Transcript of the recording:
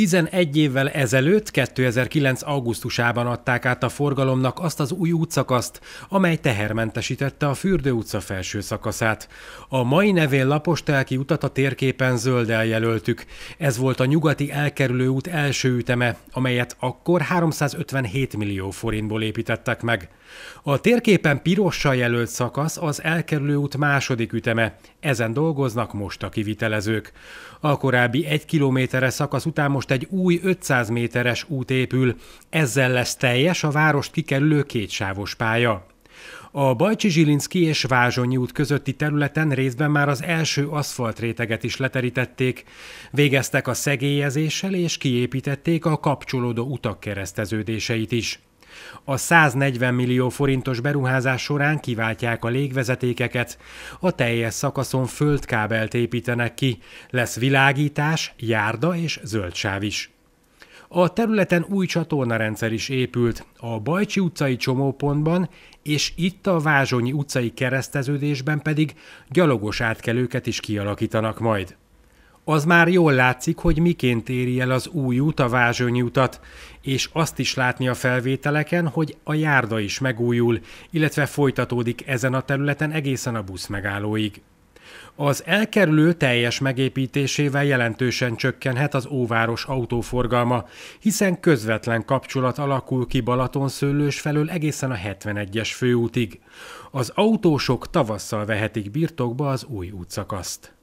11 évvel ezelőtt, 2009. augusztusában adták át a forgalomnak azt az új útszakaszt, amely tehermentesítette a Fürdő utca felső szakaszát. A mai nevén Lapostelki utat a térképen zölddel jelöltük. Ez volt a nyugati elkerülő út első üteme, amelyet akkor 357 millió forintból építettek meg. A térképen pirossal jelölt szakasz az elkerülő út második üteme, ezen dolgoznak most a kivitelezők. A korábbi egy kilométeres szakasz után most most egy új 500 méteres út épül, ezzel lesz teljes a várost kikerülő kétsávos pálya. A Bajcsi Zsilinszki és Vázsonyi út közötti területen részben már az első aszfaltréteget is leterítették, végeztek a szegélyezéssel és kiépítették a kapcsolódó utak kereszteződéseit is. A 140 millió forintos beruházás során kiváltják a légvezetékeket, a teljes szakaszon földkábelt építenek ki, lesz világítás, járda és zöldsáv is. A területen új csatornarendszer is épült, a Bajcsi utcai csomópontban és itt a Vázsonyi utcai kereszteződésben pedig gyalogos átkelőket is kialakítanak majd az már jól látszik, hogy miként éri el az új út a vázsonyi utat, és azt is látni a felvételeken, hogy a járda is megújul, illetve folytatódik ezen a területen egészen a busz megállóig. Az elkerülő teljes megépítésével jelentősen csökkenhet az óváros autóforgalma, hiszen közvetlen kapcsolat alakul ki Balatonszőlős felől egészen a 71-es főútig. Az autósok tavasszal vehetik birtokba az új útszakaszt.